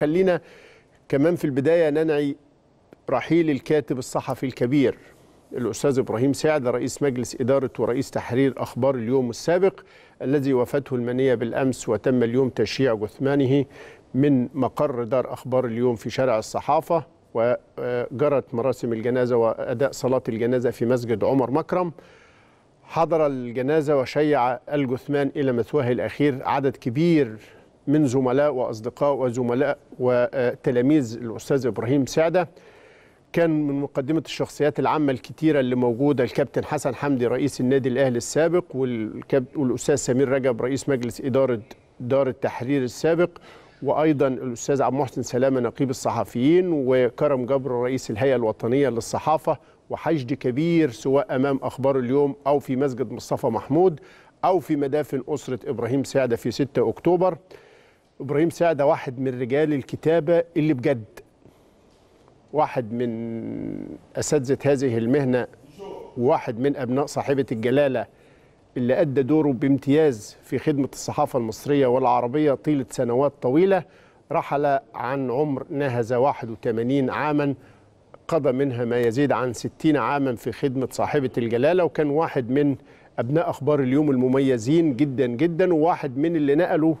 خلينا كمان في البداية ننعي رحيل الكاتب الصحفي الكبير الأستاذ إبراهيم سعد رئيس مجلس إدارة ورئيس تحرير أخبار اليوم السابق الذي وفته المنية بالأمس وتم اليوم تشييع جثمانه من مقر دار أخبار اليوم في شارع الصحافة وجرت مراسم الجنازة وأداء صلاة الجنازة في مسجد عمر مكرم حضر الجنازة وشيع الجثمان إلى مثواه الأخير عدد كبير من زملاء وأصدقاء وزملاء وتلاميذ الأستاذ إبراهيم سعدة كان من مقدمة الشخصيات العامة الكتيرة اللي موجودة الكابتن حسن حمدي رئيس النادي الأهلي السابق والأستاذ سمير رجب رئيس مجلس إدارة دار التحرير السابق وايضا الاستاذ عبد المحسن سلامه نقيب الصحفيين وكرم جبر رئيس الهيئه الوطنيه للصحافه وحشد كبير سواء امام اخبار اليوم او في مسجد مصطفى محمود او في مدافن اسره ابراهيم سعده في 6 اكتوبر ابراهيم سعد واحد من رجال الكتابه اللي بجد واحد من اساتذه هذه المهنه وواحد من ابناء صاحبه الجلاله اللي ادى دوره بامتياز في خدمه الصحافه المصريه والعربيه طيله سنوات طويله رحل عن عمر نهز 81 عاما قضى منها ما يزيد عن 60 عاما في خدمه صاحبه الجلاله وكان واحد من ابناء اخبار اليوم المميزين جدا جدا وواحد من اللي نقلوا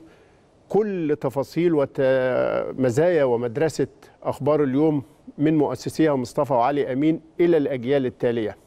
كل تفاصيل ومزايا ومدرسة أخبار اليوم من مؤسسيها مصطفى وعلي أمين إلى الأجيال التالية